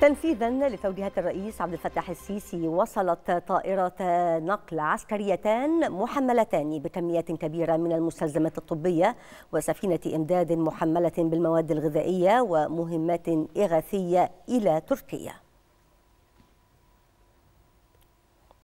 تنفيذا لتوجيهات الرئيس عبد الفتاح السيسي وصلت طائرة نقل عسكريتان محملتان بكميات كبيرة من المستلزمات الطبية وسفينة إمداد محملة بالمواد الغذائية ومهمات إغاثية إلى تركيا